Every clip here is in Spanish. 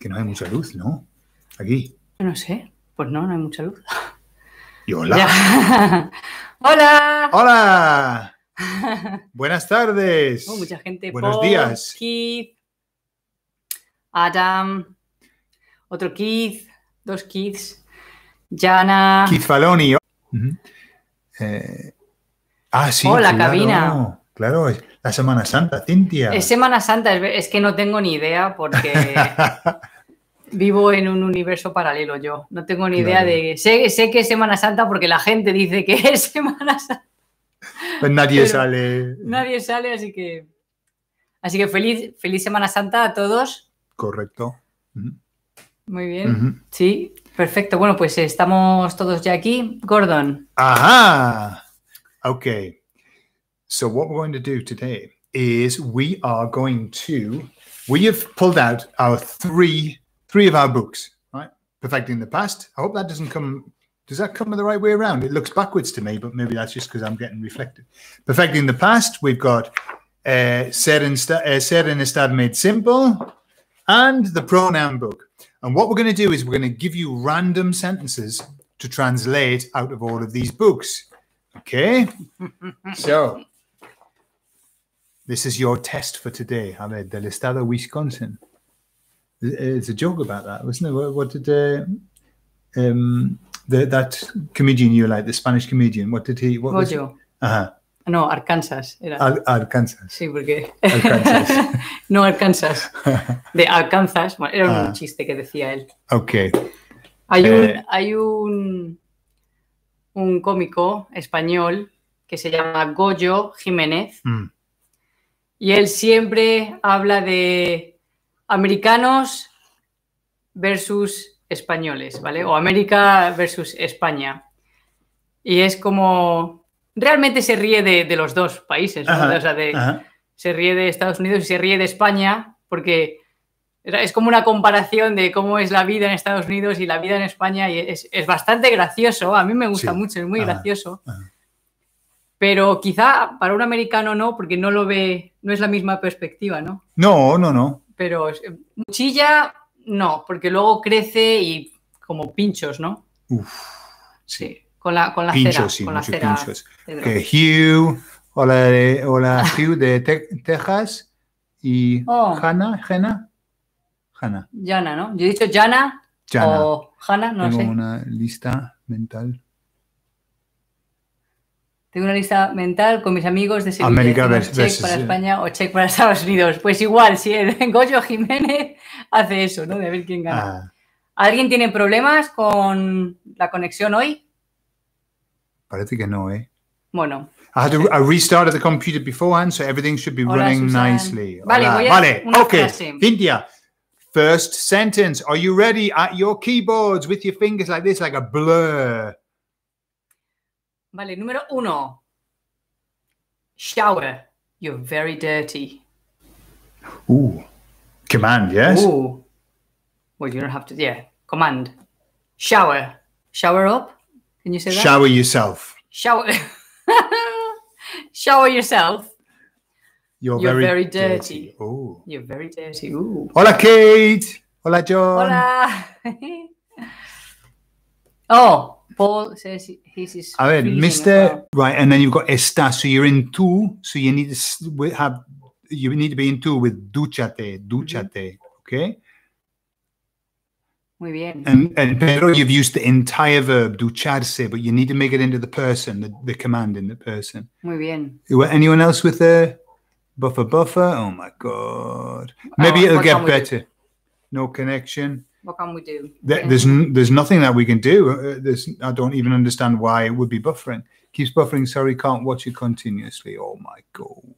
Que no hay mucha luz, ¿no? Aquí. No sé. Pues no, no hay mucha luz. Y hola. hola. Hola. Buenas tardes. Oh, mucha gente. Buenos días. Keith, Adam, otro Keith, dos Keiths, Jana. Keith Faloni. Eh, ah, sí. Hola, cabina. Claro, es la Semana Santa, Cintia. Es Semana Santa, es que no tengo ni idea porque vivo en un universo paralelo yo. No tengo ni idea de... Sé, sé que es Semana Santa porque la gente dice que es Semana Santa. Pues nadie sale. Nadie sale, así que... Así que feliz, feliz Semana Santa a todos. Correcto. Muy bien. Sí, perfecto. Bueno, pues estamos todos ya aquí. Gordon. Ajá. Ok. So what we're going to do today is we are going to we have pulled out our three three of our books, right? Perfecting the past. I hope that doesn't come does that come the right way around? It looks backwards to me, but maybe that's just because I'm getting reflected. Perfecting the past, we've got uh, said and sta- uh, said and made simple, and the pronoun book. And what we're going to do is we're going to give you random sentences to translate out of all of these books. Okay, so this is your test for today. A ver, del estado Wisconsin. Uh, it's a joke about that, wasn't it? What, did uh, um, the, that comedian you like, the Spanish comedian, what did he? What Goyo. Was, uh-huh. No, Arkansas era. Al Arkansas. Sí, porque. Arkansas. no, Arkansas. De Arkansas. Bueno, era un ah. chiste que decía él. Ok. Hay un, eh. hay un, un cómico español que se llama Goyo Jiménez. Mm. y él siempre habla de americanos versus españoles, ¿vale? O América versus España. Y es como, realmente se ríe de, los dos países, o sea, se ríe de Estados Unidos y se ríe de España, porque es como una comparación de cómo es la vida en Estados Unidos y la vida en España, y es, bastante gracioso, a mí me gusta mucho, es muy gracioso. Pero quizá para un americano no, porque no lo ve no es la misma perspectiva, ¿no? No, no, no. Pero mochilla, eh, no, porque luego crece y como pinchos, ¿no? Uf. Sí, con la, con la pinchos, Sí, con Pinchos. Que eh, Hugh, hola, eh, hola Hugh de Texas y oh. Hannah, Hannah, Hannah. Jana. Jana, ¿no? Yo he dicho Jana, o Hannah, no Tengo sé. una lista mental. Tengo una lista mental con mis amigos de Sevilla. América check este, para España o check para Estados Unidos. Pues igual, si el Goyo Jiménez hace eso, ¿no? De ver quién gana. Ah. ¿Alguien tiene problemas con la conexión hoy? Parece que no, ¿eh? Bueno. I restarted the computer beforehand, so everything should be running nicely. Vale, voy a vale. Una okay. Frase. first sentence. Are you ready at your keyboards with your fingers like this, like a blur? Vale, número uno. Shower. You're very dirty. Ooh. Command, yes? Ooh. Well, you don't have to. Yeah. Command. Shower. Shower up. Can you say that? Shower yourself. Shower. Shower yourself. You're, You're very, very, dirty. dirty. Oh. You're very dirty. Ooh. Hola, Kate. Hola, John. Hola. oh, Paul says his A ver, Mr. Right, and then you've got está. So you're in two. So you need to have, you need to be in two with duchate, duchate. Mm -hmm. Okay. Muy bien. And, and Pedro, you've used the entire verb ducharse, but you need to make it into the person, the, the command in the person. Muy bien. Anyone else with the buffer buffer? Oh my God. Oh, Maybe oh, it'll get better. No connection what can we do? There, there's there's nothing that we can do. Uh, there's, I don't even understand why it would be buffering. Keeps buffering. Sorry, can't watch it continuously. Oh my god.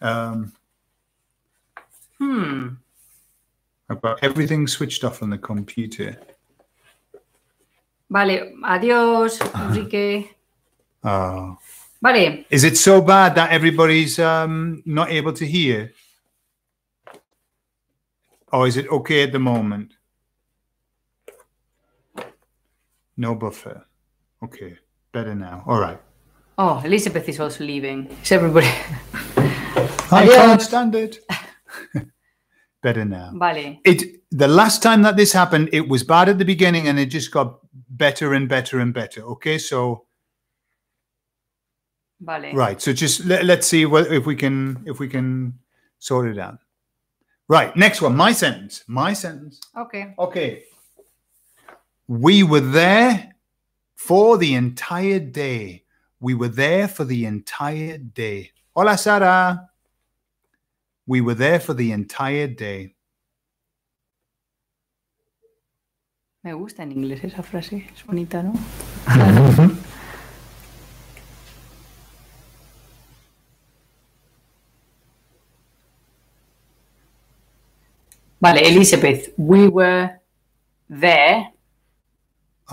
Um, hmm. I've got everything switched off on the computer. Vale, adiós, Enrique. oh. Vale. Is it so bad that everybody's um, not able to hear? Oh, is it okay at the moment? No buffer. Okay, better now. All right. Oh, Elizabeth is also leaving. Is everybody? I can't stand it. better now. Vale. It the last time that this happened, it was bad at the beginning, and it just got better and better and better. Okay, so. Vale. Right. So just let, us see what, if we can if we can sort it out. Right. Next one. My sentence. My sentence. Okay. Okay. We were there for the entire day. We were there for the entire day. Hola, Sara. We were there for the entire day. Me gusta en inglés esa frase. Es bonita, ¿no? Vale, Elizabeth, we were there.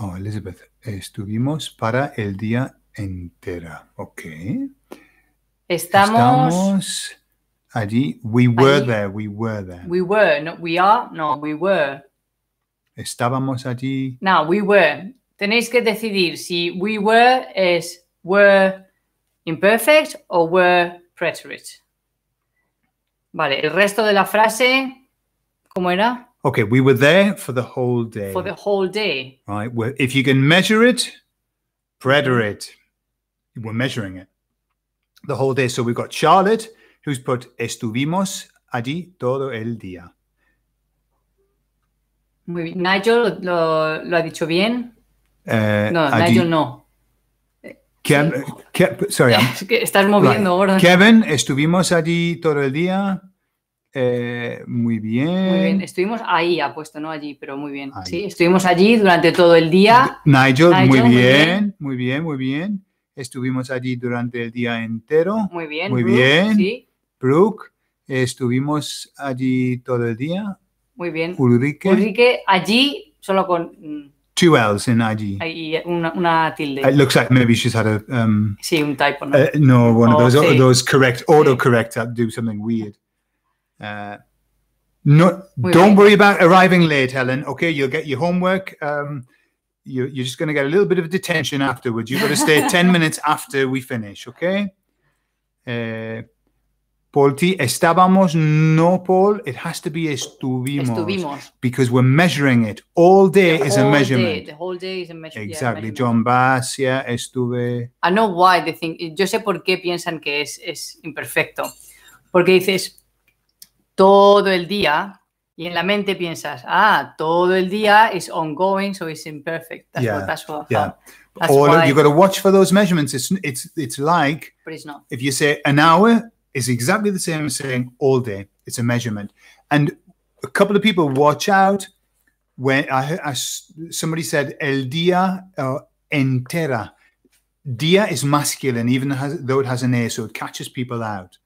Oh, Elizabeth, estuvimos para el día entera. Ok. Estamos, allí. We were there, we were there. We were, no, we are, no, we were. Estábamos allí. No, we were. Tenéis que decidir si we were es were imperfect o were preterite. Vale, el resto de la frase ¿Cómo era? Okay, we were there for the whole day. For the whole day. Right. Well, if you can measure it, preter it. We're measuring it the whole day. So we've got Charlotte, who's put estuvimos allí todo el día. Muy bien. Nigel lo, lo ha dicho bien. Uh, no, allí. Nigel no. Kevin, Kev, sorry, I'm, es que estás moviendo right. ahora. Kevin, estuvimos allí todo el día. Eh, muy bien. Muy bien. Estuvimos ahí, apuesto, no allí, pero muy bien. Sí, estuvimos allí durante todo el día. Nigel, muy, bien, muy, bien, muy bien, Estuvimos allí durante el día entero. Muy bien, muy Brooke, bien. Brooke, estuvimos allí todo el día. Muy bien. Ulrike. Ulrike, allí, solo con. Mm, Two L's en allí una, tilde. It looks like maybe she's had a. Um, sí, un typo, ¿no? Eh, no, one of those, those correct, autocorrect uh, do something weird. Uh, no, don't worry about arriving late, Helen. Okay, you'll get your homework. Um, you, you're just going to get a little bit of detention afterwards. You've got to stay 10 minutes after we finish, okay? Uh, Paul T, estábamos, no, Paul. It has to be estuvimos. Estuvimos. Because we're measuring it. All day the is a measurement. Day, the whole day is a measurement. Exactly. Yeah, John Bass, yeah, estuve. I know why they think. Yo sé por qué piensan que es, es imperfecto. Porque dices, todo el día y en la mente piensas, ah, todo el día is ongoing, so it's imperfect. That's yeah, what, that's what yeah. That's or why. you've got to watch for those measurements. It's it's it's like but it's not. if you say an hour is exactly the same as saying all day. It's a measurement. And a couple of people watch out when I, I somebody said el día uh, entera. Dia is masculine, even though it has an A, so it catches people out.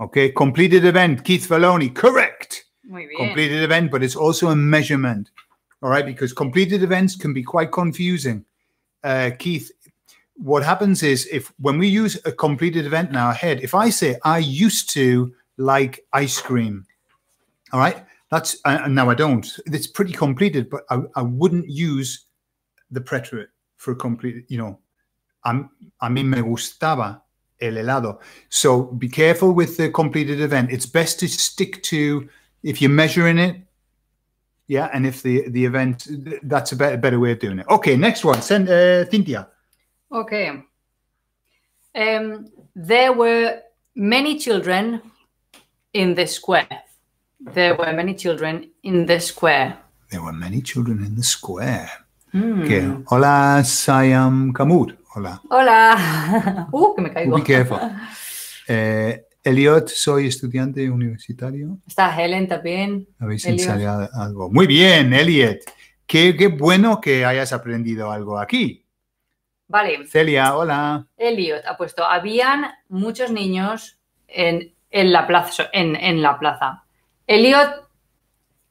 Okay, completed event, Keith Valoni, correct. Completed event, but it's also a measurement. All right, because completed events can be quite confusing. Uh, Keith, what happens is if when we use a completed event in our head, if I say I used to like ice cream, all right, that's uh, now I don't. It's pretty completed, but I, I wouldn't use the preterite for complete. You know, I'm a mí me gustaba el helado. So be careful with the completed event. It's best to stick to if you're measuring it. Yeah, and if the the event that's a better better way of doing it. Okay, next one. Send uh, Cynthia. Okay. Um, there were many children in the square. There were many children in the square. There were many children in the square. Mm. hola, Sayam Kamur. Hola. Hola. Uh, que me caigo. Eh, Eliot, soy estudiante universitario. Está Helen también. Habéis algo. Muy bien, Elliot. Qué, bueno que hayas aprendido algo aquí. Vale. Celia, hola. Elliot ha puesto, habían muchos niños en, la, plaza, en, en la plaza. Eliot,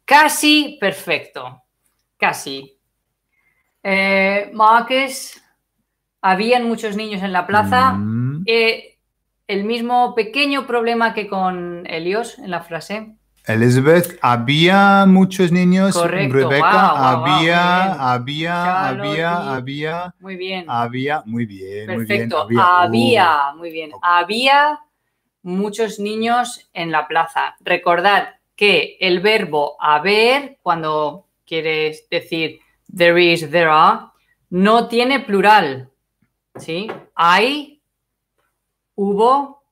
casi perfecto. Casi. Eh, habían muchos niños en la plaza. Mm. Eh, el mismo pequeño problema que con Elios en la frase. Elizabeth, había muchos niños. Rebecca, había, había, había, había. Muy bien. Había, muy bien. Perfecto. había, uh. muy bien. Había muchos niños en la plaza. Recordad que el verbo haber, cuando quieres decir There is, there are. No tiene plural. ¿Sí? Hay, hubo,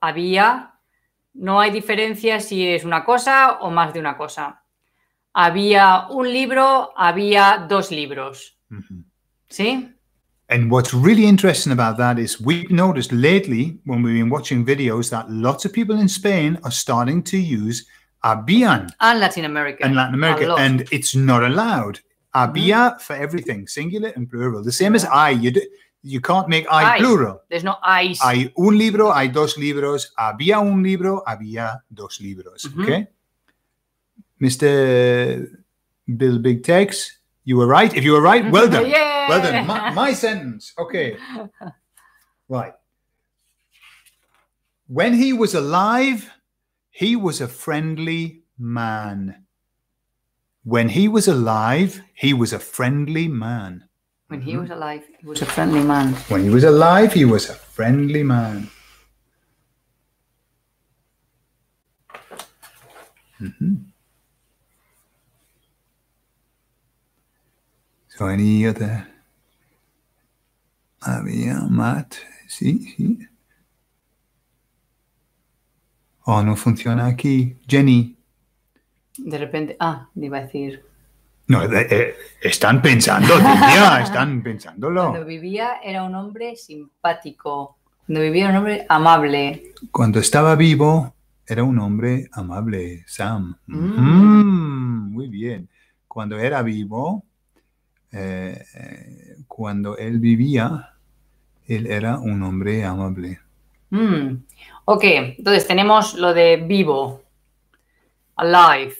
había. No hay diferencia si es una cosa o más de una cosa. Había un libro, había dos libros. Mm -hmm. ¿Sí? And what's really interesting about that is we've noticed lately when we've been watching videos that lots of people in Spain are starting to use habían. And Latin America. And Latin America. And it's not allowed. Había mm. Mm-hmm. for everything, singular and plural. The same as I. You do, you can't make I plural. There's no I's. Hay un libro, hay dos libros. Había un libro, había dos libros. Mm -hmm. Okay. Mr. Bill Big Tex, you were right. If you were right, well done. yeah. Well done. My, my sentence. Okay. Right. When he was alive, he was a friendly man. When he was alive, he was a friendly man. When he mm-hmm. was alive, he was a friendly man. When he was alive, he was a friendly man. Mm-hmm. So, any other? Había mat. Sí, sí. Oh, no funciona aquí. Jenny. De repente, ah, iba a decir. No, eh, eh, están pensando, tía, están pensándolo. Cuando vivía era un hombre simpático. Cuando vivía era un hombre amable. Cuando estaba vivo era un hombre amable, Sam. Mm. Mm, muy bien. Cuando era vivo, eh, cuando él vivía, él era un hombre amable. Mm. Ok, entonces tenemos lo de vivo, alive.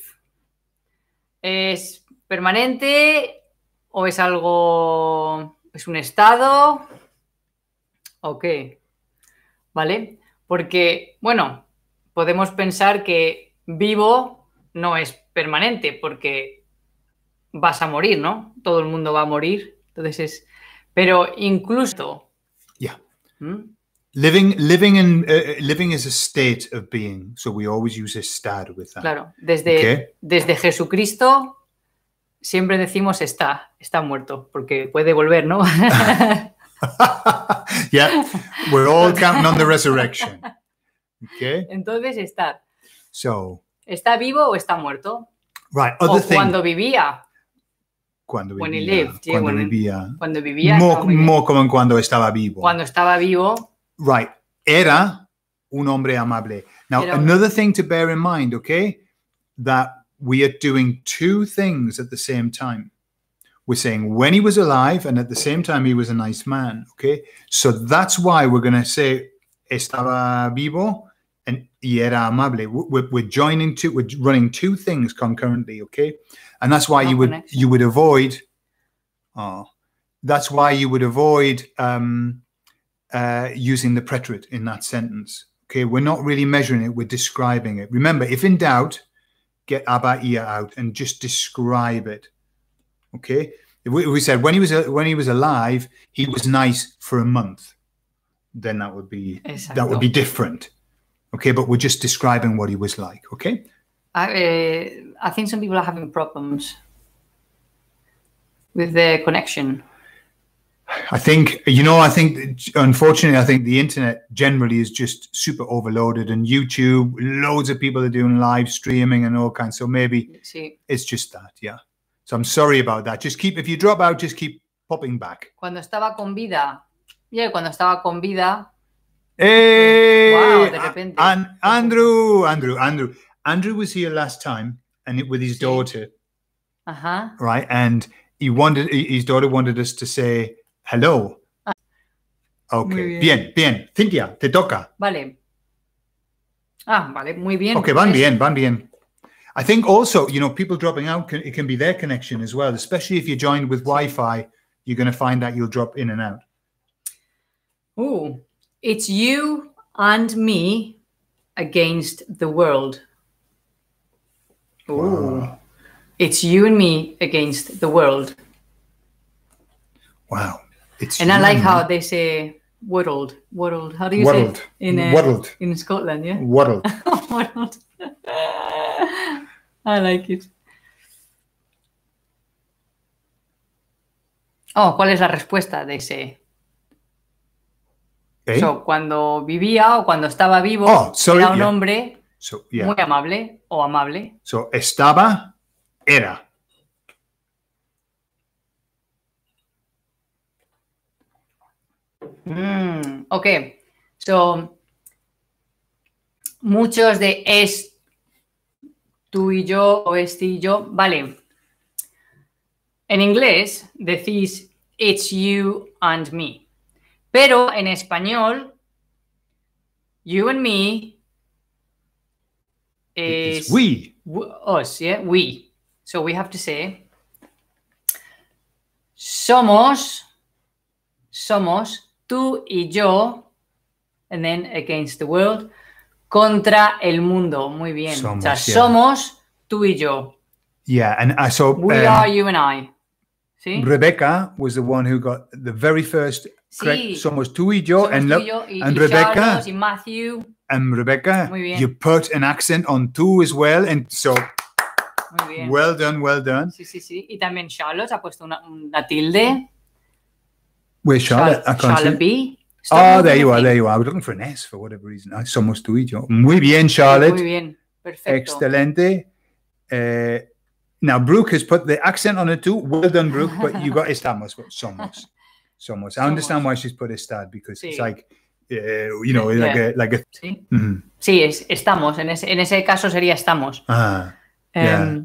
¿Es permanente o es algo, es un estado o qué? ¿Vale? Porque, bueno, podemos pensar que vivo no es permanente porque vas a morir, ¿no? Todo el mundo va a morir, entonces es, pero incluso... Ya. ¿Mm? Living, living, in, eh, eh, living is a state of being, so we always use estar with that. Claro, desde, desde Jesucristo siempre decimos está, está muerto, porque puede volver, ¿no? yeah, we're all counting on the resurrection. Okay? Entonces, estar. So, ¿Está vivo o está muerto? Right, other o cuando vivía. Cuando vivía. cuando, vivía. cuando vivía. More, como cuando estaba vivo. Cuando estaba vivo. right era un hombre amable now era another thing to bear in mind okay that we are doing two things at the same time we're saying when he was alive and at the same time he was a nice man okay so that's why we're going to say estaba vivo and y era amable we're, we're joining two we're running two things concurrently okay and that's why you would connection. you would avoid oh that's why you would avoid um uh, using the preterite in that sentence. Okay, we're not really measuring it, we're describing it. Remember, if in doubt, get Abba out and just describe it. Okay, we, we said when he was when he was alive, he was nice for a month. Then that would be that would be different. Okay, but we're just describing what he was like. Okay. I uh, I think some people are having problems with their connection. I think you know. I think unfortunately, I think the internet generally is just super overloaded, and YouTube, loads of people are doing live streaming and all kinds. So maybe it's just that, yeah. So I'm sorry about that. Just keep if you drop out, just keep popping back. Cuando estaba con vida, yeah. Cuando estaba con vida. Hey, eh, wow, de repente. Andrew, Andrew, Andrew, Andrew was here last time, and it, with his daughter. Uh huh. Right, and he wanted his daughter wanted us to say hello. Ah, ok, bien. bien. bien, Cintia, te toca. Vale. Ah, vale, muy bien. Ok, van bien, van bien. I think also, you know, people dropping out, can, it can be their connection as well, especially if you're joined with Wi-Fi, you're going to find that you'll drop in and out. Oh, it's you and me against the world. Oh, wow. it's you and me against the world. Wow. and I like how eh? they say world, world. How do you say it? Uh, in Scotland? Yeah, world. world. I like it. Oh, ¿cuál es la respuesta de ese? ¿Eh? So, cuando vivía o cuando estaba vivo, oh, era un hombre muy amable o amable. So, estaba, era. Okay, mm, ok. So, muchos de es tú y yo o este y yo. Vale. En inglés decís it's you and me. Pero en español, you and me es we. Us, yeah, oh, eh, we. So we have to say somos, somos tú y yo, and then against the world, contra el mundo. Muy bien. Somos, somos tú y yo. Yeah, and I uh, saw. We um, are you and I. ¿Sí? Rebecca was the one who got the very first. Sí. somos tú y yo. and y, Rebecca. Matthew. And Rebecca, you put an accent on tú as well, and so. Muy bien. Well done, well done. Sí, sí, sí. Y también Charlotte ha puesto una, una tilde. Where's Charlotte? Char- I can't Charlotte B. Oh, there you are. There you are. I was looking for an S for whatever reason. I somos do it, yo. Muy bien, Charlotte. Muy bien. Perfecto. Excelente. Uh, now, Brooke has put the accent on it too. Well done, Brooke. But you got estamos, but somos. Somos. I understand why she's put estad because sí. it's like, uh, you know, yeah. like a. Like a sí, mm. sí es, estamos. En, es, en ese caso sería estamos. Ah, um, yeah.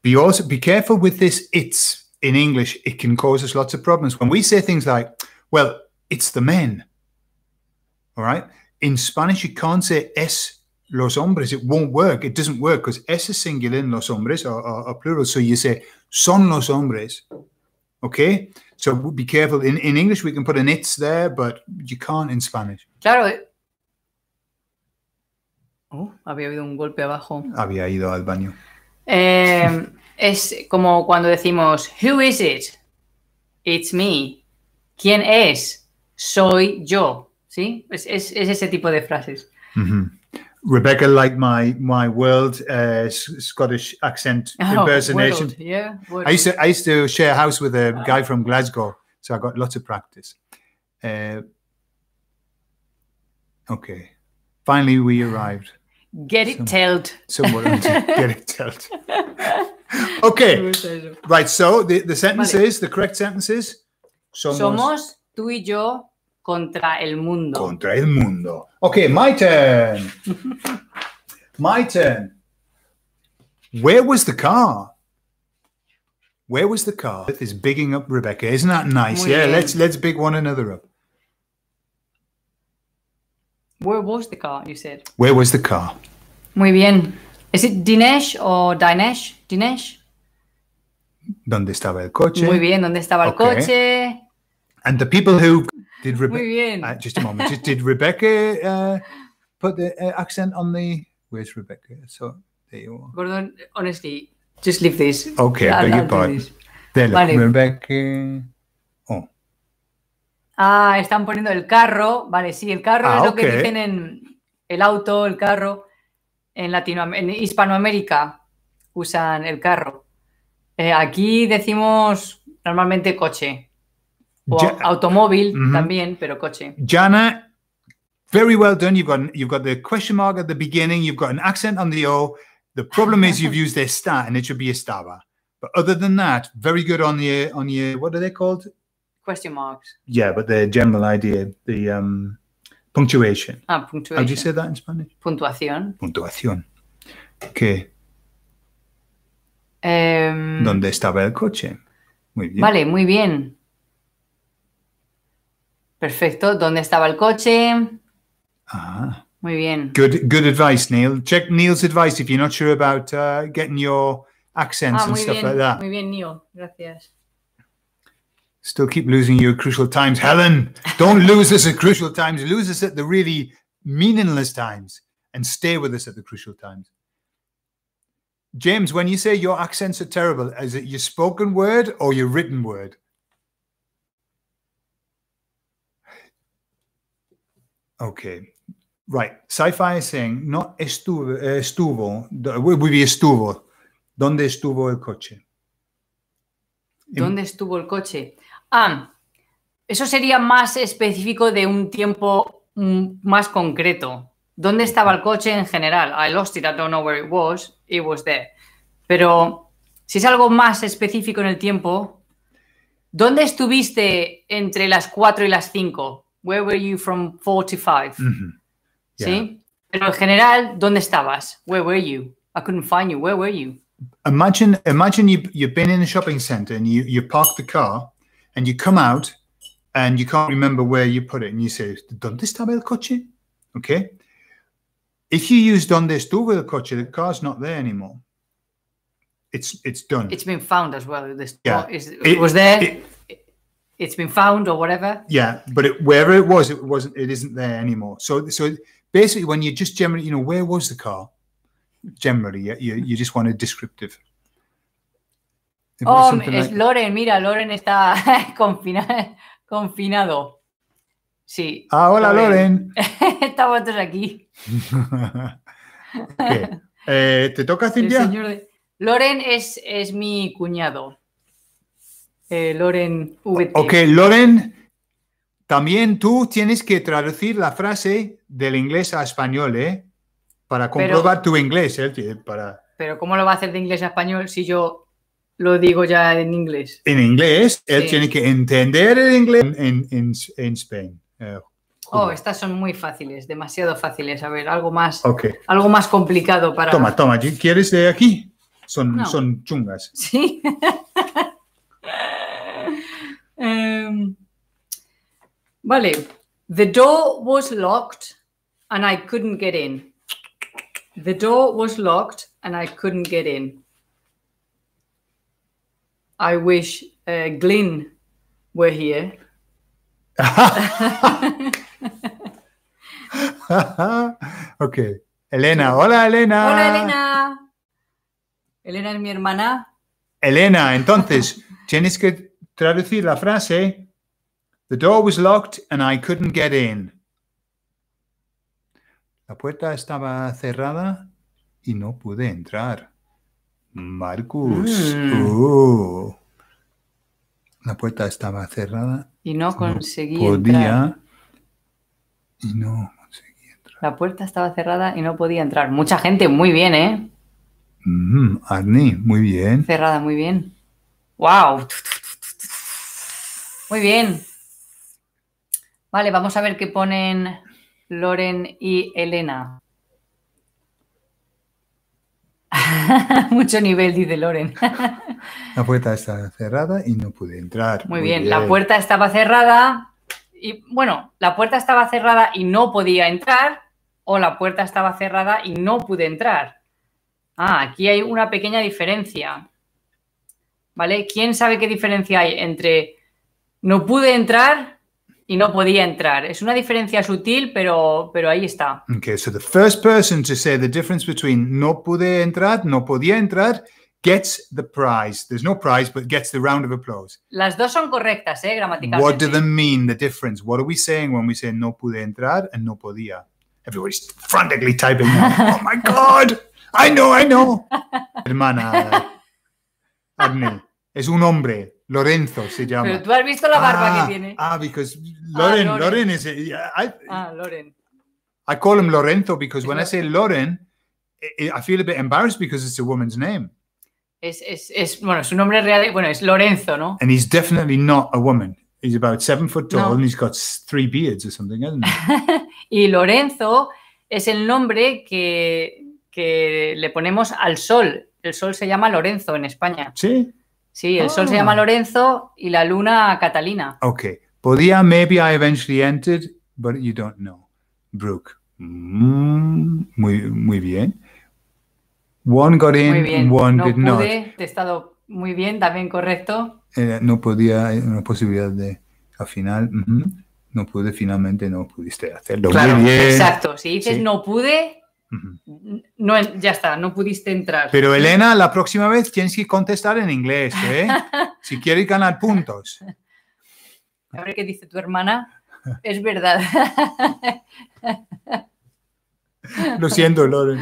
be, also, be careful with this it's in English, it can cause us lots of problems. When we say things like, well, it's the men, all right? In Spanish, you can't say es los hombres. It won't work. It doesn't work because es is singular in los hombres or, plural. So you say son los hombres, okay? So be careful. In, in English, we can put an it's there, but you can't in Spanish. Claro. Eh. Oh. Había habido un golpe abajo. Había ido al baño. Eh es como cuando decimos, who is it? It's me. ¿Quién es? Soy yo. ¿Sí? Es, es, es ese tipo de frases. Mm -hmm. Rebecca liked my my world uh, Scottish accent oh, impersonation. World, yeah, world. I used to I used to share a house with a wow. guy from Glasgow, so I got lots of practice. Uh, okay, finally we arrived. Get it Some, telled. Somewhat get it telled. okay. Right. So the, the sentence vale. is the correct sentence is somos, somos, tú y yo contra el mundo. Contra el mundo. Okay, my turn. my turn. Where was the car? Where was the car? This is bigging up Rebecca. Isn't that nice? Muy yeah, bien. let's let's big one another up. Where was the car? You said. Where was the car? Muy bien. ¿Es Dinesh o Dinesh? Dinesh. ¿Dónde estaba el coche? Muy bien, ¿dónde estaba el coche? And the people who did Muy bien. Ah, just a moment. Did, Rebecca uh, put the uh, accent on the? Where's Rebecca? So there you are. Gordon, honestly, just leave this. Okay, I beg your pardon. Rebecca. Oh. Ah, están poniendo el carro. Vale, sí, el carro es lo que ah, dicen en el auto, el carro en, Latinoam en Hispanoamérica usan el carro. Eh, aquí decimos normalmente coche. O automóvil también, pero coche. Jana, very well done. You've got, you've got the question mark at the beginning. You've got an accent on the O. The problem is you've used a and it should be estaba. But other than that, very good on the on your, what are they called? Question marks. Yeah, but the general idea, the, um, Punctuation. Ah, punctuation. How do you say that in Spanish? Puntuación. Puntuación. ¿Qué? Um, ¿Dónde estaba el coche? Muy bien. Vale, muy bien. Perfecto. ¿Dónde estaba el coche? Ah. Muy bien. Good, good advice, Neil. Check Neil's advice if you're not sure about uh, getting your accents ah, and stuff like that. Muy bien, Neil. Gracias. Still keep losing you at crucial times. Helen, don't lose us at crucial times. Lose us at the really meaningless times and stay with us at the crucial times. James, when you say your accents are terrible, is it your spoken word or your written word? Okay. Right. Sci-fi is saying, no estuvo, estuvo, would estuvo. ¿Dónde estuvo el coche? ¿Dónde estuvo el coche? Ah, eso sería más específico de un tiempo mm, más concreto. ¿Dónde estaba el coche en general? I lost it, I don't know where it was, it was there. Pero si es algo más específico en el tiempo, ¿dónde estuviste entre las 4 y las 5? Where were you from 4 to 5? ¿Sí? Pero en general, ¿dónde estabas? Where were you? I couldn't find you. Where were you? Imagine, imagine you, you've been in a shopping center and you, you parked the car and you come out and you can't remember where you put it and you say, ¿dónde estaba el coche? Okay. If you use ¿dónde estuvo el coche? The car's not there anymore. It's it's done. It's been found as well. This yeah. Is, it, was there. It, it's been found or whatever. Yeah, but it, wherever it was, it wasn't. It isn't there anymore. So, so basically, when you just generally, you know, where was the car? Generally, you, you just want a descriptive. Oh, es Loren, mira, Loren está confinado. Sí. Ah, hola Loren. Estamos todos aquí. Eh, ¿Te toca, Cintia? Loren es, es, mi cuñado. Eh, Loren Ok, Loren, también tú tienes que traducir la frase del inglés a español, ¿eh? Para comprobar tu inglés. ¿eh? Para... Pero ¿cómo lo va a hacer de inglés a español si yo lo digo ya en inglés. En inglés, él tiene que entender el inglés en, en, Spain. Eh, oh, estas son muy fáciles, demasiado fáciles. A ver, algo más, algo más complicado para. Toma, toma, ¿quieres de aquí? Son, son chungas. Sí. Em, vale. The door was locked and I couldn't get in. The door was locked and I couldn't get in. I wish uh, Glyn were here. okay. Elena. Hola, Elena. Hola, Elena. Elena es mi hermana. Elena, entonces, tienes que traducir la frase. The door was locked and I couldn't get in. La puerta estaba cerrada y no pude entrar. Marcus. Mm. Oh. La puerta estaba cerrada. Y no conseguía entrar. La puerta estaba cerrada y no podía entrar. Mucha gente, muy bien, ¿eh? Mm, muy bien. Cerrada, muy bien. ¡Wow! Muy bien. Vale, vamos a ver qué ponen Loren y Elena. Mucho nivel, dice Loren. la puerta estaba cerrada y no pude entrar. Muy, bien. bien. la puerta estaba cerrada y, bueno, la puerta estaba cerrada y no podía entrar o la puerta estaba cerrada y no pude entrar. Ah, aquí hay una pequeña diferencia. ¿Vale? ¿Quién sabe qué diferencia hay entre no pude entrar y no podía entrar. Es una diferencia sutil, pero, pero ahí está. Okay, so the first person to say the difference between no pude entrar, no podía entrar, gets the prize. There's no prize, but gets the round of applause. Las dos son correctas, eh, gramaticalmente. What do they mean, the difference? What are we saying when we say no pude entrar and no podía? Everybody's frantically typing. oh my God! I know, I know. Hermana. Es un hombre, Lorenzo se llama. Pero tú has visto la barba que ah, tiene. Ah, because Loren, ah, Loren. is. I, ah, Loren. I call him Lorenzo because when I say Loren, I feel a bit embarrassed because it's a woman's name. Es, es, es, bueno, su nombre real, bueno, es Lorenzo, ¿no? And he's definitely not a woman. He's about seven foot tall no. and he's got three beards or something, hasn't he? y Lorenzo es el nombre que, que le ponemos al sol. El sol se llama Lorenzo en España. Sí. Sí, el sol se llama ah. Lorenzo y la luna Catalina. Ok. Podía, maybe I eventually entered, but you don't know. Brooke. Mm, muy, muy bien. One got in, one no did pude, not. Te he estado muy bien, también correcto. Eh, no podía, una eh, posibilidad de, al final, no pude, finalmente no pudiste hacerlo. Claro, muy bien. exacto. Si dices no pude, no, ya está, no pudiste entrar. Pero Elena, la próxima vez tienes que contestar en inglés, ¿eh? si quieres ganar puntos. A ver qué dice tu hermana. Es verdad. Lo siento, Loren.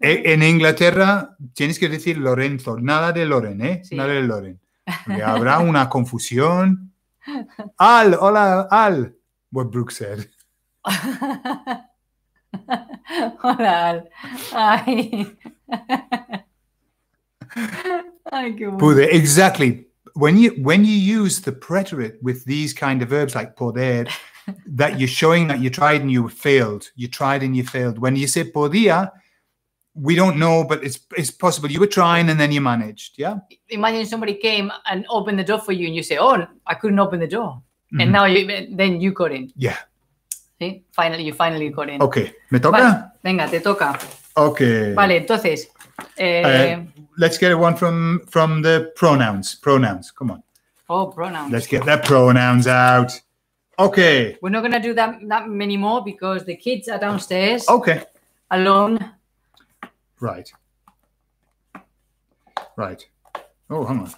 E, en Inglaterra tienes que decir Lorenzo, nada de Loren, ¿eh? Nada de Loren. habrá una confusión. Al, hola, Al. What Brooke said. Hola, Ay. Ay, qué bueno. Pude, exactly. When you when you use the preterite with these kind of verbs like poder, that you're showing that you tried and you failed. You tried and you failed. When you say podía, we don't know, but it's it's possible you were trying and then you managed. Yeah. Imagine somebody came and opened the door for you, and you say, "Oh, I couldn't open the door," mm -hmm. and mm-hmm. now you then you got in. Yeah. ¿Sí? Finally, you finally got in. Ok, ¿me toca? Vale, venga, te toca. Ok. Vale, entonces. Eh, uh, let's get one from, from the pronouns. Pronouns, come on. Oh, pronouns. Let's get the pronouns out. Okay. We're not going to do that, that many more because the kids are downstairs. Okay. Alone. Right. Right. Oh, hang on.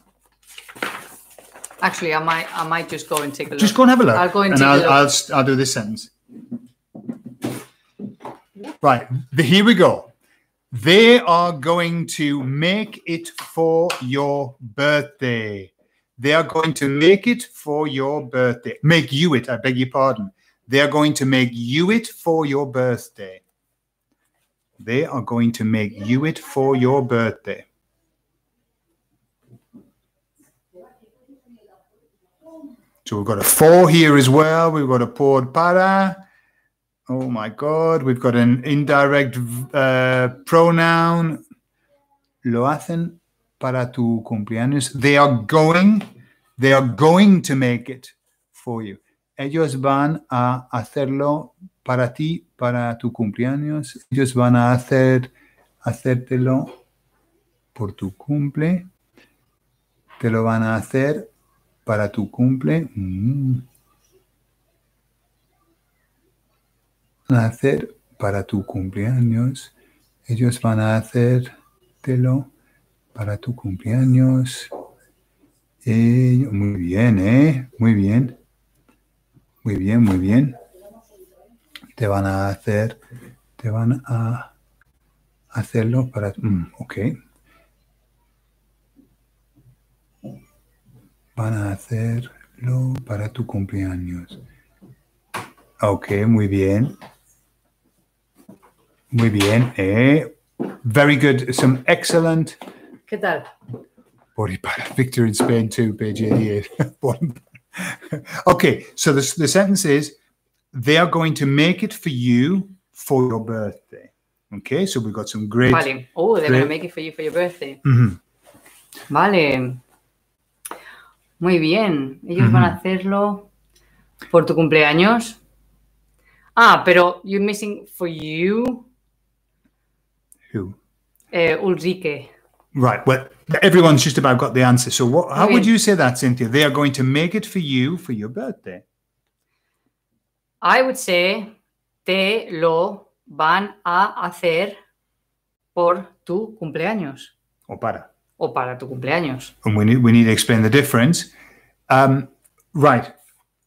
Actually, I might I might just go and take a look. Just go and have a look. I'll go and, and I'll, I'll, I'll do this sentence. Right, here we go. They are going to make it for your birthday. They are going to make it for your birthday. Make you it, I beg your pardon. They are going to make you it for your birthday. They are going to make you it for your birthday. So we've got a four here as well. We've got a poured para. Oh my God. We've got an indirect uh, pronoun. Lo hacen para tu cumpleaños. They are going. They are going to make it for you. Ellos van a hacerlo para ti, para tu cumpleaños. Ellos van a hacer, hacértelo por tu cumple. Te lo van a hacer para tu cumple. a mm, hacer para tu cumpleaños. Ellos van a hacértelo para tu cumpleaños. Eh, muy bien, ¿eh? Muy bien. Muy bien, muy bien. Te van a hacer, te van a hacerlo para... Mm, okay. ok, van a hacerlo para tu cumpleaños. Ok, muy bien. Muy bien. Eh. Very good. Some excellent. ¿Qué tal? Body Victor in Spain too, page 88. okay, so the, the sentence is they are going to make it for you for your birthday. Okay, so we've got some great. Vale. Oh, they're going to make it for you for your birthday. Mm -hmm. Vale. Muy bien, ellos van a hacerlo por tu cumpleaños. Ah, pero you're missing for you. Who? Eh, Ulrike. Right. Well, everyone's just about got the answer. So, what, how would you say that, Cynthia? They are going to make it for you for your birthday. I would say te lo van a hacer por tu cumpleaños. O para o para tu cumpleaños. And we need, we need to explain the difference. Um, right.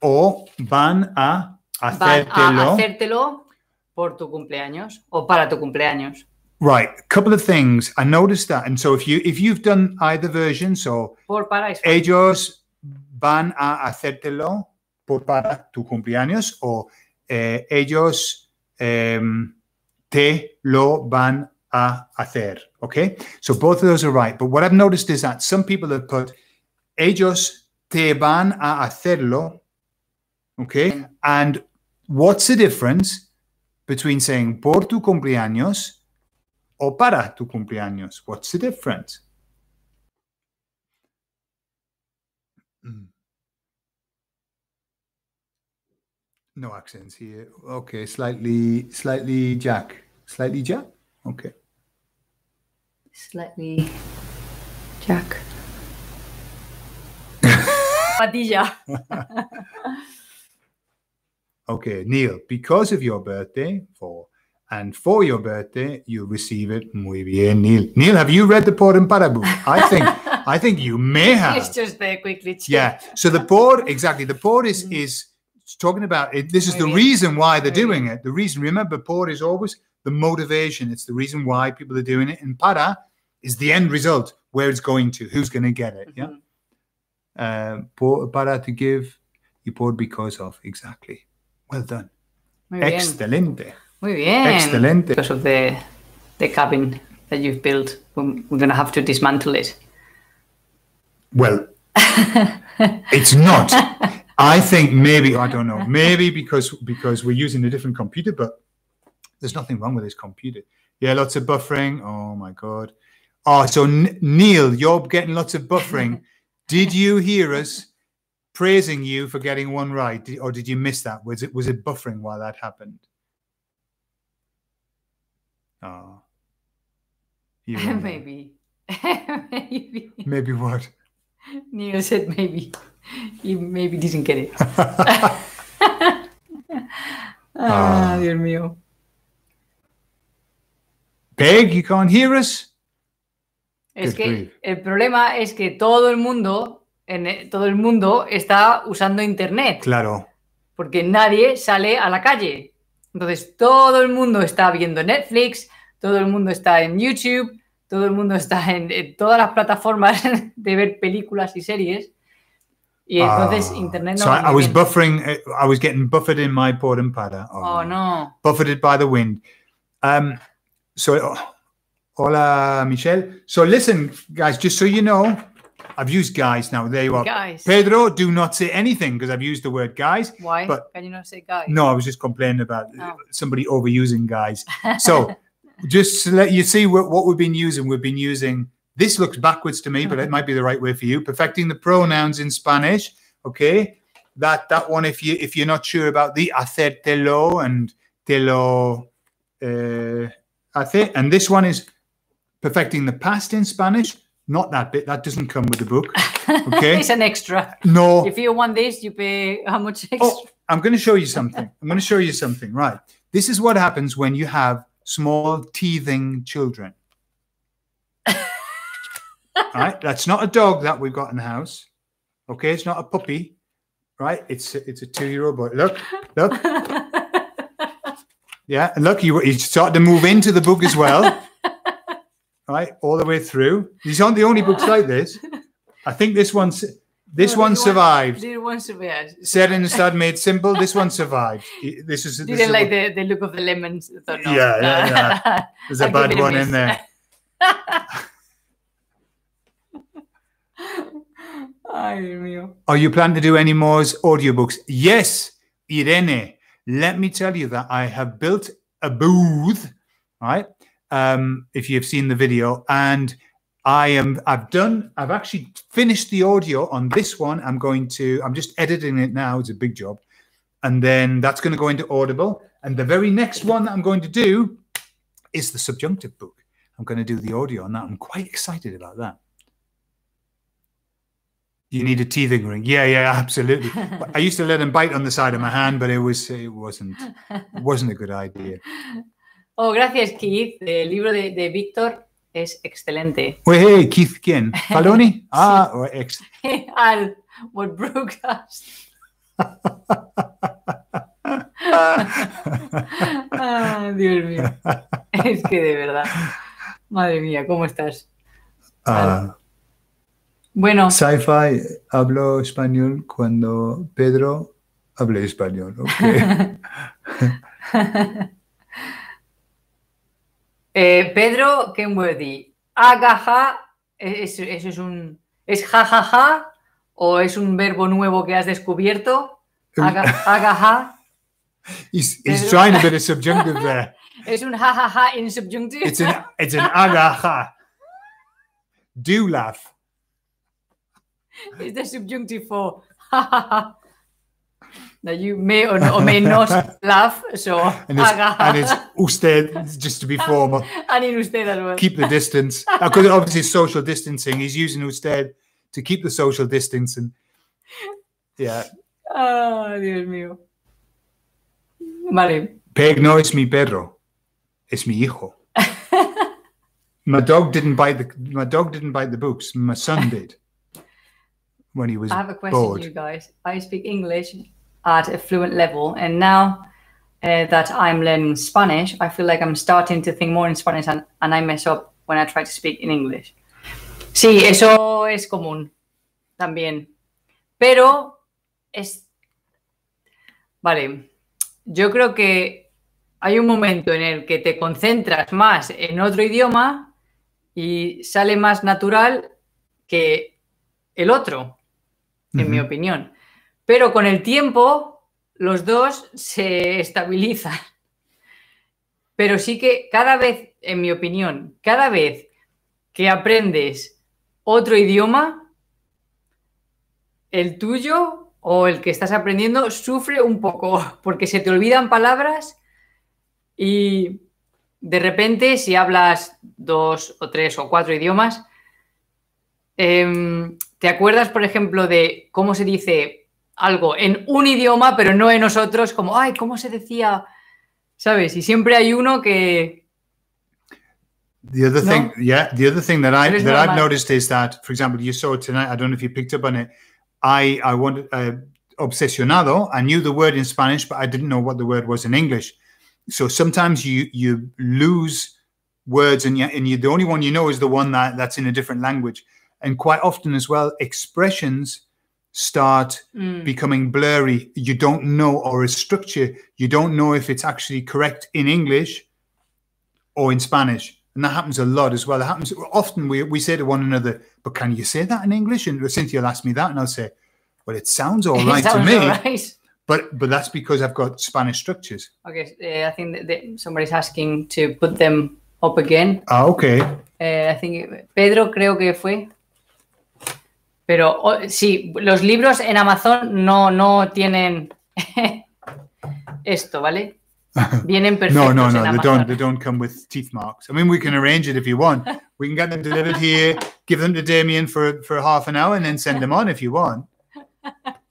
O van a hacértelo. por tu cumpleaños o para tu cumpleaños. Right, a couple of things. I noticed that, and so if you if you've done either version, so por ellos van a hacértelo por para tu cumpleaños o eh, ellos em, te lo van a hacer. Okay, so both of those are right. But what I've noticed is that some people have put ellos te van a hacerlo. Okay, mm. and what's the difference between saying por tu cumpleaños or para tu cumpleaños? What's the difference? Mm. No accents here. Okay, slightly, slightly Jack, slightly Jack. Okay slightly Jack. Padilla. okay, Neil, because of your birthday, for and for your birthday, you receive it muy bien, Neil. Neil, have you read the port en Parabu? I think I think you may have. It's just there quickly. Check. Yeah. So the port exactly. The port is mm. is it's talking about it. This is the reason why they're doing it. The reason, remember, poor is always the motivation. It's the reason why people are doing it. And para is the end result, where it's going to, who's going to get it. Yeah. Mm-hmm. Uh, para to give, you poor because of. Exactly. Well done. Muy Excelente. Muy bien. Excelente. Because of the, the cabin that you've built, we're going to have to dismantle it. Well, it's not. I think maybe I don't know. Maybe because because we're using a different computer, but there's nothing wrong with this computer. Yeah, lots of buffering. Oh my god. Oh, so N Neil, you're getting lots of buffering. did you hear us praising you for getting one right, did, or did you miss that? Was it was it buffering while that happened? Oh, maybe, maybe, maybe what? Neil said maybe. y maybe didn't get it. ah, Dios mío. Peg, you can't hear us. Es que el problema es que todo el mundo, e, todo el mundo está usando internet. Claro. Porque nadie sale a la calle. Entonces todo el mundo está viendo Netflix, todo el mundo está en YouTube, todo el mundo está en todas las plataformas de ver películas y series. Yeah, uh, this internet. so I, I, was buffering. I was getting buffered in my port and padder. Oh, oh, no! Buffeted by the wind. Um, so, oh, hola, Michelle. So listen, guys. Just so you know, I've used guys now. There you are. Guys. Pedro, do not say anything because I've used the word guys. Why? But Can you not say guys? No, I was just complaining about oh. somebody overusing guys. So just to let you see what, what we've been using, we've been using this looks backwards to me, but it might be the right way for you. Perfecting the pronouns in Spanish. Okay. That that one, if you if you're not sure about the hacértelo and te lo uh, hace. And this one is perfecting the past in Spanish. Not that bit. That doesn't come with the book. Okay. it's an extra. No. If you want this, you pay how much oh, extra? Oh, I'm going to show you something. I'm going to show you something. Right. This is what happens when you have small teething children. All right, that's not a dog that we've got in the house. Okay, it's not a puppy. Right, it's it's a two-year-old boy. Look, look. yeah, and look, you you start to move into the book as well. right, all the way through. These aren't the only books like this. I think this one's this one survived. One, one survived. Said and made simple. This one survived. This is. Didn't like the, the look of the lemons. Yeah, yeah, yeah. There's a bad one in there. Ay, mío. Are you planning to do any more audiobooks? Yes, Irene. Let me tell you that I have built a booth, right? Um, if you've seen the video, and I am I've done I've actually finished the audio on this one. I'm going to I'm just editing it now. It's a big job. And then that's going to go into Audible. And the very next one that I'm going to do is the subjunctive book. I'm going to do the audio on that. I'm quite excited about that. You need a teething ring. Yeah, yeah, absolutely. I used to let him bite on the side of my hand, but it was it wasn't it wasn't a good idea. Oh, gracias, Keith. The libro de, de Víctor es excelente. Wait, hey, Keith, ¿quién? ¿Faloni? Ah, or ex. Al, what broadcast. ah, Dios mío. Es que de verdad. Madre mía, ¿cómo estás? uh, Bueno. Sci-fi, hablo español cuando Pedro hable español. Okay. eh, Pedro qué agaja, eso es, un. ¿Es jajaja o es un verbo nuevo que has descubierto? Agaja. He's, trying to be a subjunctive there. Es un jajaja in subjunctive. It's an, it's an agaja. Do laugh. Is the subjunctive for that you may or, or may not laugh. So and it's, and it's usted just to be formal. And need usted as well. Keep the distance because obviously social distancing. He's using usted to keep the social distance. And Yeah. Ah, oh, Dios mío. Vale. Peg no es mi perro, es mi hijo. my dog didn't bite the my dog didn't bite the books. My son did. I have a question, bored. you guys. I speak English at a fluent level, and now uh, that I'm learning Spanish, I feel like I'm starting to think more in Spanish, and, and I mess up when I try to speak in English. Sí, eso es común también, pero es vale. Yo creo que hay un momento en el que te concentras más en otro idioma y sale más natural que el otro en mi opinión. Pero con el tiempo, los dos se estabilizan. Pero sí que cada vez, en mi opinión, cada vez que aprendes otro idioma, el tuyo o el que estás aprendiendo sufre un poco, porque se te olvidan palabras y de repente si hablas dos o tres o cuatro idiomas, eh, ¿Te acuerdas, por ejemplo, de cómo se dice algo en un idioma, pero no en nosotros? Como, ay, ¿cómo se decía? ¿Sabes? Y siempre hay uno que. The other thing, no? yeah, the other thing that I that I've noticed is that, for example, you saw tonight. I don't know if you picked up on it. I I wanted uh, obsesionado. I knew the word in Spanish, but I didn't know what the word was in English. So sometimes you you lose words, and you, and you, the only one you know is the one that that's in a different language and quite often as well expressions start mm. becoming blurry you don't know or a structure you don't know if it's actually correct in english or in spanish and that happens a lot as well it happens often we, we say to one another but can you say that in english and cynthia will ask me that and i'll say well it sounds all right sounds to me right. but but that's because i've got spanish structures okay uh, i think that somebody's asking to put them up again ah okay uh, I think Pedro creo que fue Pero sí, los libros en Amazon no, no tienen esto, ¿vale? Vienen perfectos. no, no, no. They don't, they don't come with teeth marks. I mean, we can arrange it if you want. We can get them delivered here, give them to Damien for, for half an hour, and then send them on if you want.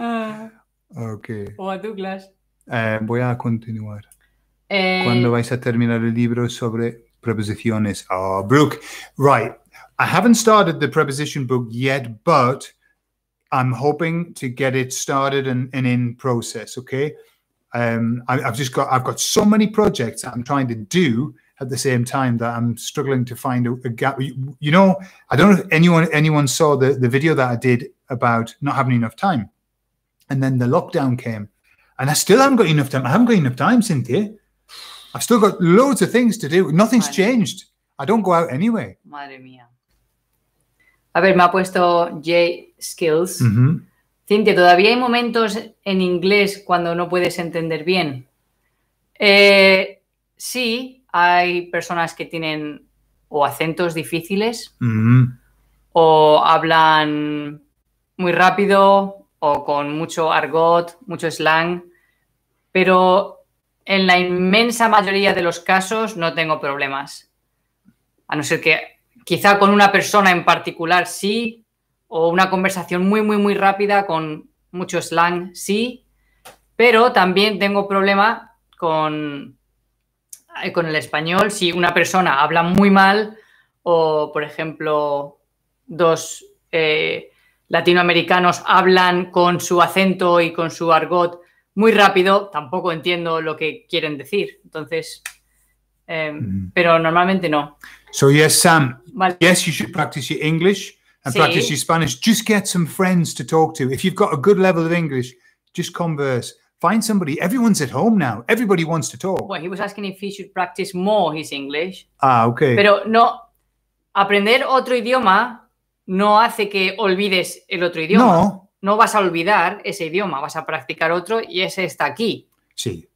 Ah. Ok. O a Douglas. Eh, voy a continuar. Eh... ¿Cuándo vais a terminar el libro sobre preposiciones? Oh, ah, Brooke. Right. I haven't started the preposition book yet, but I'm hoping to get it started and, and in process. Okay. Um, I, have just got I've got so many projects I'm trying to do at the same time that I'm struggling to find a, a gap. You, you, know, I don't know if anyone anyone saw the, the video that I did about not having enough time. And then the lockdown came. And I still haven't got enough time. I haven't got enough time, Cynthia. I've still got loads of things to do. Nothing's changed. I don't go out anyway. Madre mía. A ver, me ha puesto J Skills. Cintia, todavía hay momentos en inglés cuando no puedes entender bien. Eh, sí, hay personas que tienen o acentos difíciles o hablan muy rápido o con mucho argot, mucho slang, pero en la inmensa mayoría de los casos no tengo problemas. A no ser que Quizá con una persona en particular sí, o una conversación muy, muy, muy rápida con mucho slang sí, pero también tengo problema con, eh, con el español si una persona habla muy mal o, por ejemplo, dos eh, latinoamericanos hablan con su acento y con su argot muy rápido, tampoco entiendo lo que quieren decir. Entonces, eh, pero normalmente no. So yes, Sam. yes, you should practice your English and sí. practice your Spanish. Just get some friends to talk to. If you've got a good level of English, just converse. Find somebody. Everyone's at home now. Everybody wants to talk. Well, he was asking if he should practice more his English. Ah, okay. Pero no aprender otro idioma no hace que olvides el otro idioma. No. No vas a olvidar ese idioma, vas a practicar otro y ese está aquí. Sí.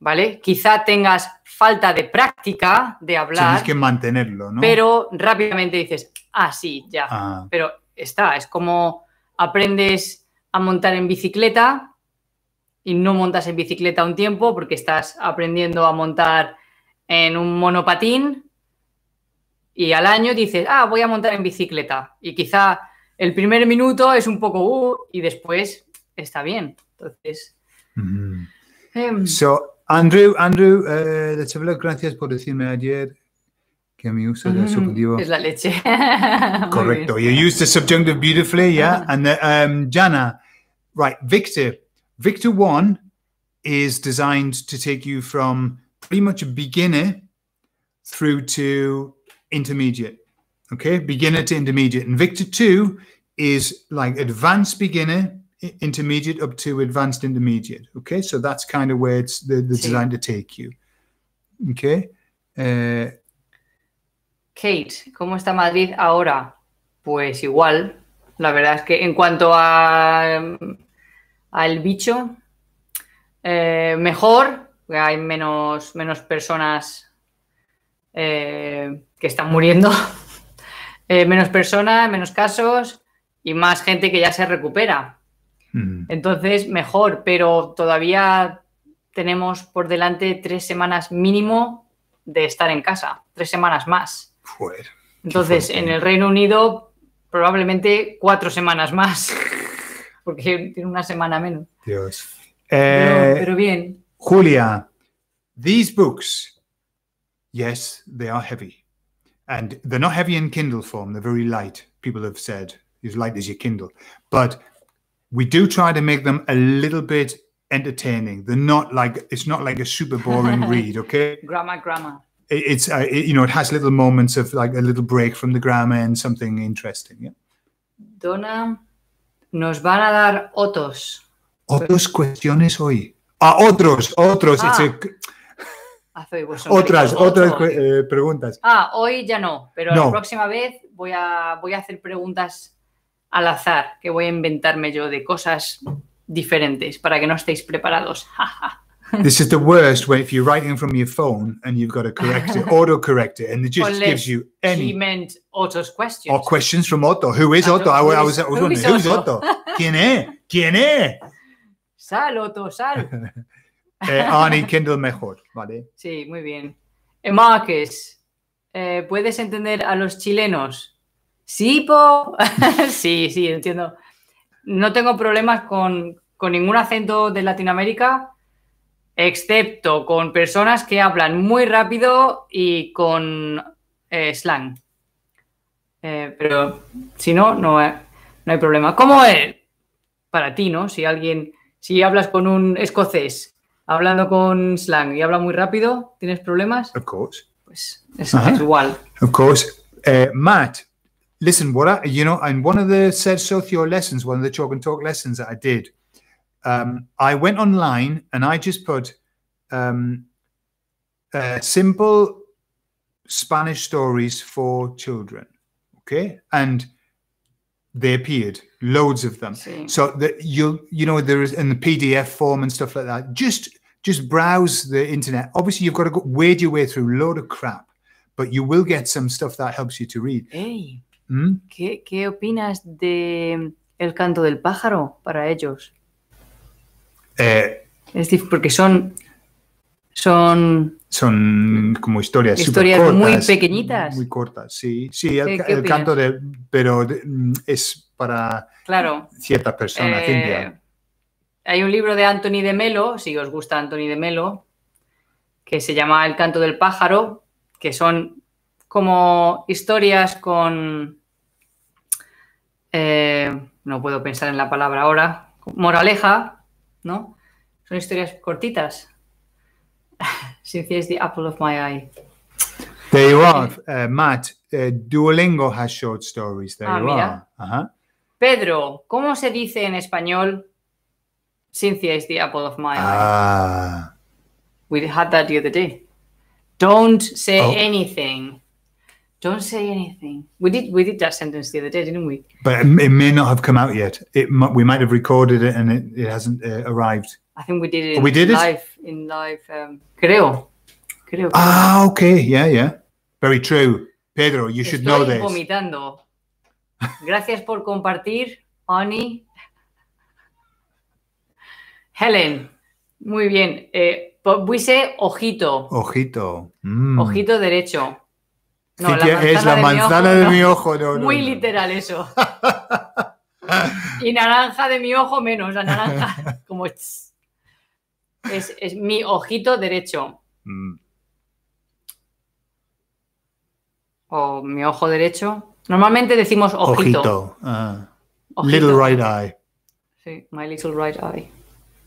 ¿vale? Quizá tengas falta de práctica de hablar. Tienes que mantenerlo, ¿no? Pero rápidamente dices, ah, sí, ya. Ah. Pero está, es como aprendes a montar en bicicleta y no montas en bicicleta un tiempo porque estás aprendiendo a montar en un monopatín y al año dices, ah, voy a montar en bicicleta. Y quizá el primer minuto es un poco, uh, y después está bien. Entonces... Andrew, Andrew, eh, de gracias por decirme ayer que me uso el mm-hmm. subjuntivo. Es la leche. Correcto. You used the subjunctive beautifully, yeah? and the, uh, um, Jana, right, Victor. Victor 1 is designed to take you from pretty much beginner through to intermediate. Okay, beginner to intermediate. And Victor 2 is like advanced beginner intermediate up to advanced intermediate. Okay, so that's kind of where it's the, design to take you. Okay. Eh, Kate, ¿cómo está Madrid ahora? Pues igual. La verdad es que en cuanto a al bicho, eh, mejor, hay menos, menos personas eh, que están muriendo, menos personas, menos casos y más gente que ya se recupera. Mm. Entonces, mejor, pero todavía tenemos por delante tres semanas mínimo de estar en casa, tres semanas más. Entonces, en el Reino Unido, probablemente cuatro semanas más, porque tiene una semana menos. Dios. Eh, pero, bien. Julia, these books, yes, they are heavy. And they're not heavy in Kindle form, they're very light, people have said, as light as your Kindle. But we do try to make them a little bit entertaining. They're not like it's not like a super boring read. Okay. Grammar, grammar. It, it's uh, it, you know it has little moments of like a little break from the grammar and something interesting. Yeah. Donna, nos van a dar otros. Otros cuestiones hoy. Ah, otros, otros. Ah. It's a, ah. otras otras eh, preguntas. Ah, hoy ya no, pero no. la próxima vez voy a, voy a hacer preguntas al azar que voy a inventarme yo de cosas diferentes para que no estéis preparados. This is the worst way if you're writing from your phone and you've got to correct it, autocorrect it, and it just gives you any. He meant Otto's questions. Or questions from Otto. Who is Otto? I, was, Otto? ¿Quién es? ¿Quién es? Sal, Otto, sal. eh, Arnie, Kindle mejor, ¿vale? Sí, muy bien. Marques, eh, ¿puedes entender a los chilenos? Sí, po. sí, sí, entiendo. No tengo problemas con, ningún acento de Latinoamérica, excepto con personas que hablan muy rápido y con eh, slang. Eh, pero si no, no, eh, no hay problema. ¿Cómo es para ti, no? Si alguien, si hablas con un escocés hablando con slang y habla muy rápido, ¿tienes problemas? Of course. Pues es, igual. Of course. Matt, listen, what I, you know, and one of the said Sothio lessons, one of the chalk and talk lessons that I did, um, I went online and I just put um, uh, simple Spanish stories for children. Okay. And they appeared loads of them. See. So that you'll, you know, there is in the PDF form and stuff like that. Just, just browse the internet. Obviously you've got to go, wade your way through a load of crap, but you will get some stuff that helps you to read. Hey ¿Mm? ¿Qué, opinas de el canto del pájaro para ellos? Eh, es decir, porque son, son son como historias, historias muy pequeñitas. Muy cortas, sí. Sí, el, canto de... Pero mm, es para claro. ciertas personas. Eh, hay un libro de Anthony de Melo, si os gusta Anthony de Melo, que se llama El canto del pájaro, que son como historias con eh, no puedo pensar en la palabra ahora, moraleja, ¿no? Son historias cortitas. Cynthia is the apple of my eye. There you are, eh. uh, Matt. Eh, Duolingo has short stories. There ah, you are. Pedro, ¿cómo se dice en español? Cynthia is the apple of my ah. eye. We had that the other day. Don't say oh. anything. don't say anything. We did we did that sentence the other day, didn't we? But it, may not have come out yet. It we might have recorded it and it, it hasn't uh, arrived. I think we did it. Oh, we did live it? in live. Um, creo. creo. Ah, okay, yeah, yeah, very true, Pedro. You should Estoy know this. Vomitando. Gracias por compartir, Ani. Helen, muy bien. Eh, we say ojito. Ojito. Mm. Ojito derecho. es la manzana de mi ojo, no, Muy literal eso. y naranja de mi ojo menos, la naranja. Como es, mi ojito derecho. Mm. O mi ojo derecho. Normalmente decimos ojito. Ah. ojito. Little right eye. Sí, my little right eye.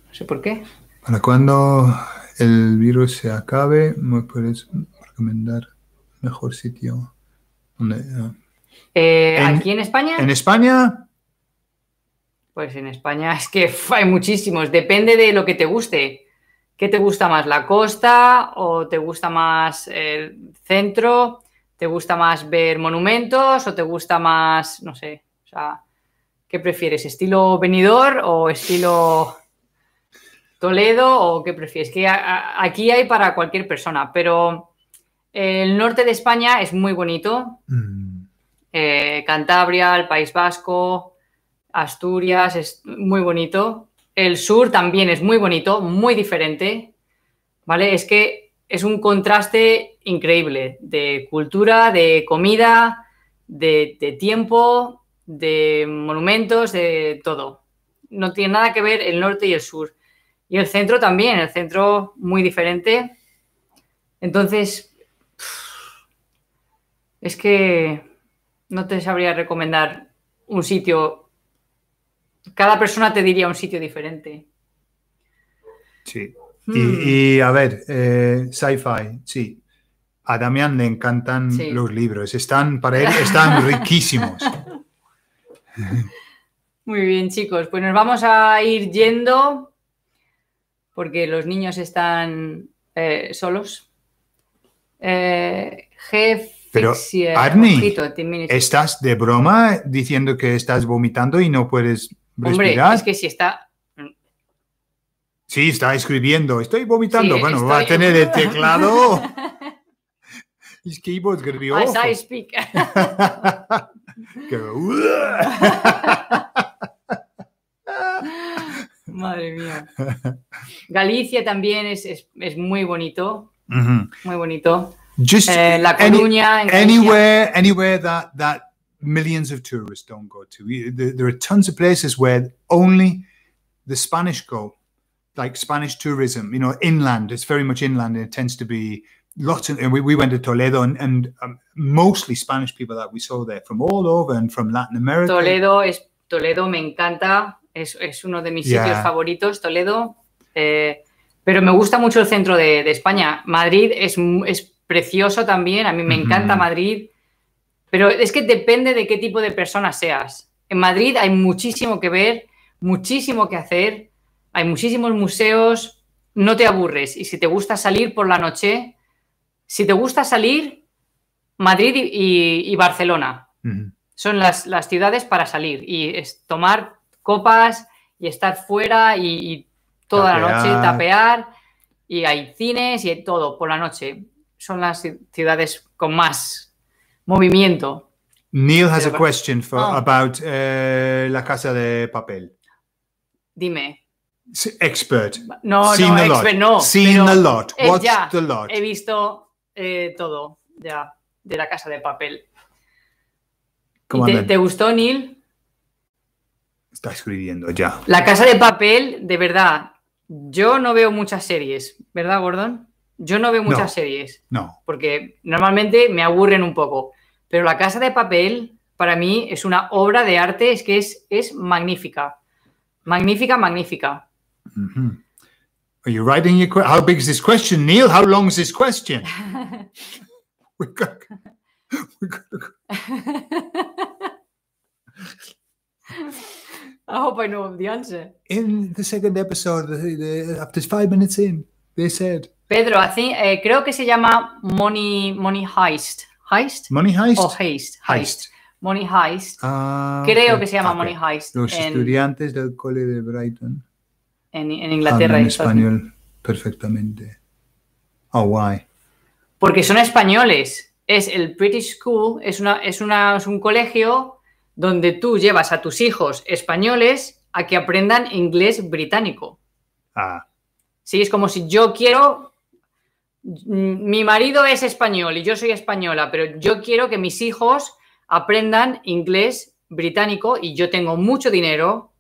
No sé por qué. Para cuando el virus se acabe, me puedes recomendar mejor sitio? Eh, eh, ¿Aquí en España? En España. Pues en España es que hay muchísimos, depende de lo que te guste. ¿Qué te gusta más, la costa o te gusta más el centro? ¿Te gusta más ver monumentos o te gusta más, no sé, o sea, ¿qué prefieres? ¿Estilo venidor o estilo Toledo o qué prefieres? Que aquí hay para cualquier persona, pero el norte de España es muy bonito. Mm. Eh, Cantabria, el País Vasco, Asturias, es muy bonito. El sur también es muy bonito, muy diferente. ¿Vale? Es que es un contraste increíble de cultura, de comida, de, de tiempo, de monumentos, de todo. No tiene nada que ver el norte y el sur. Y el centro también, el centro muy diferente. Entonces, es que no te sabría recomendar un sitio. Cada persona te diría un sitio diferente. Sí. Y, hmm. a ver, eh, sci-fi, sí. A Damián le encantan los libros. Están, para él, están riquísimos. Muy bien, chicos. Pues nos vamos a ir yendo porque los niños están eh, solos. Eh, pero, Arni, ¿estás de broma diciendo que estás vomitando y no puedes respirar? Hombre, es que si está... Sí, está escribiendo. Estoy vomitando. bueno, va a tener el teclado. es que Ivo escribió. As I speak. Madre mía. Galicia también es, es, muy bonito. Muy bonito. Just uh, La Coruña, any, anywhere, anywhere that that millions of tourists don't go to. There are tons of places where only the Spanish go, like Spanish tourism. You know, inland. It's very much inland, and it tends to be lots of, and we, we went to Toledo and, and um, mostly Spanish people that we saw there from all over and from Latin America. Toledo is Toledo me encanta, es, es uno de mis yeah. sitios favoritos, Toledo. Eh, pero me gusta mucho el centro de, de España. Madrid es, es, precioso también, a mí me encanta Madrid, pero es que depende de qué tipo de persona seas. En Madrid hay muchísimo que ver, muchísimo que hacer, hay muchísimos museos, no te aburres. Y si te gusta salir por la noche, si te gusta salir, Madrid y, Barcelona son las, ciudades para salir y es tomar copas y estar fuera y, toda la noche tapear y hay cines y todo por la noche son las ciudades con más movimiento. Neil has a question for ah. about eh, la casa de papel. Dime. Expert. No, no, expert no. He visto eh, todo ya de la casa de papel. te, te, gustó, Neil? Está escribiendo ya. La casa de papel, de verdad. Yo no veo muchas series, ¿verdad, Gordon? Yo no veo muchas series. No. Porque normalmente me aburren un poco. Pero La Casa de Papel, para mí, es una obra de arte, es que es, magnífica. Magnífica, magnífica. ¿Estás mm-hmm. Are you writing your How big is this question, Neil? How long is this question? I hope I know the answer. In the second episode, after five minutes in, they said, Pedro, eh, creo que se llama Money, Money Heist. Heist. Money Heist. Heist. Money Heist. Ah, creo que se llama Money Heist. Los estudiantes del cole de Brighton. En, Inglaterra. en español perfectamente. Oh, why? Porque son españoles. Es el British School, es, es un colegio donde tú llevas a tus hijos españoles a que aprendan inglés británico. Ah. Sí, es como si yo quiero mi marido es español y yo soy española, pero yo quiero que mis hijos aprendan inglés británico y yo tengo mucho dinero,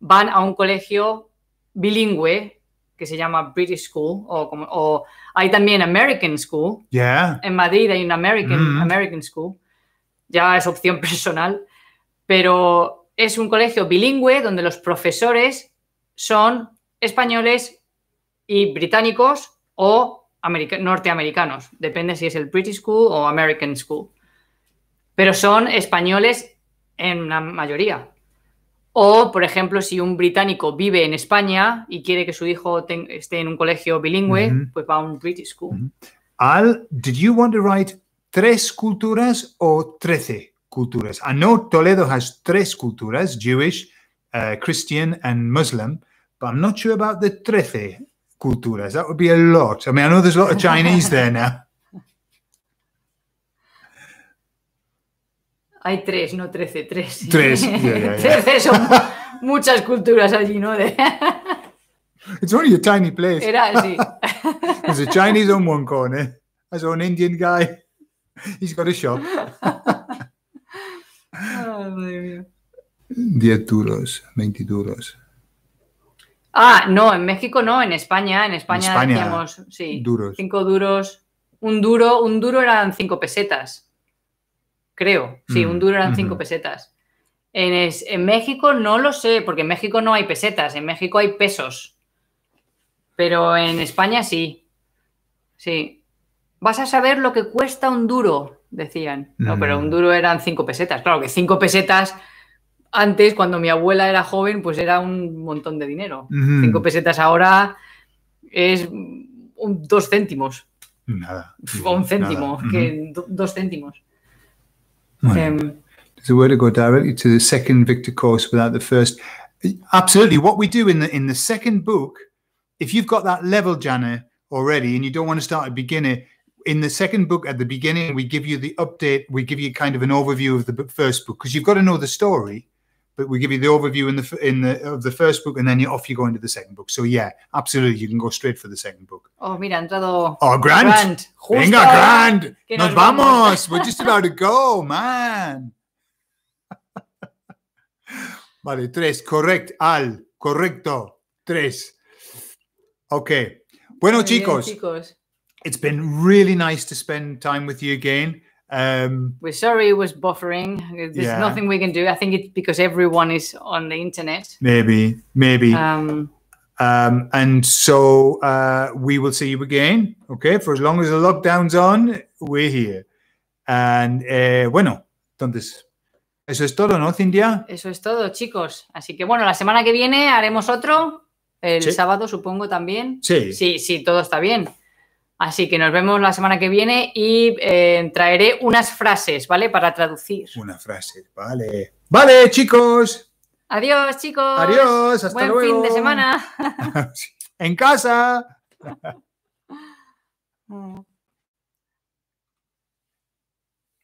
van a un colegio bilingüe que se llama British School o, hay también American School. En Madrid hay un American, mm. American School. Ya es opción personal, pero es un colegio bilingüe donde los profesores son españoles y británicos o norteamericanos, depende si es el British School o American School, pero son españoles en la mayoría. O, por ejemplo, si un británico vive en España y quiere que su hijo esté en un colegio bilingüe, pues va a un British School. Al, did you want to write tres culturas o trece culturas? I know Toledo has tres culturas, Jewish, uh, Christian and Muslim, but I'm not sure about the trece. culturas. That would be a lot. I mean, I know there's a lot of Chinese there now. Hay tres, no trece, tres. Tres, yeah, yeah, yeah. Trece son muchas culturas allí, ¿no? De... It's only a tiny place. Era así. There's a Chinese on one corner. I saw an Indian guy. He's got a shop. oh, madre mía. 10 duros, 20 duros. Ah, no, en México no, en España, en España, teníamos cinco duros, un duro, un duro eran cinco pesetas, creo, sí, un mm, duro eran cinco pesetas. En, México no lo sé, porque en México no hay pesetas, en México hay pesos, pero en España sí, sí. Vas a saber lo que cuesta un duro, decían. No, pero un mm. duro eran cinco pesetas, claro que cinco pesetas antes, cuando mi abuela era joven, pues era un montón de dinero. Cinco pesetas ahora es un, dos céntimos. Nada. un céntimo, nada. que dos céntimos. Bueno. Um, a way to go directly to the second Victor course without the first. Absolutely. What we do in the in the second book, if you've got that level, Jana, already, and you don't want to start a beginner, in the second book at the beginning we give you the update we give you kind of an overview of the first book because you've got to know the story but we give you the overview in the in the of the first book, and then you're off you go into the second book. So yeah, absolutely, you can go straight for the second book. Oh, mira, entrado. Oh, grand. Grant. Venga, grand. Nos vamos. We're just about to go, man. vale, tres. Correct. Al. Correcto. Tres. Okay. Bueno, bien, chicos. chicos. It's been really nice to spend time with you again. Um, We're sorry it was buffering. There's yeah. nothing we can do. I think it's because everyone is on the internet. Maybe, maybe. Um, um, and so uh, we will see you again. Okay, for as long as the lockdown's on, we're here. And eh, bueno, entonces, eso es todo, ¿no, Cintia? Eso es todo, chicos. Así que bueno, la semana que viene haremos otro. El sí. sábado, supongo, también. Sí. Sí, sí, todo está bien. Así que nos vemos la semana que viene y eh, traeré unas frases, ¿vale? Para traducir. Una frase, vale. Vale, chicos. Adiós, chicos. Adiós, hasta luego. Buen fin de semana. en casa.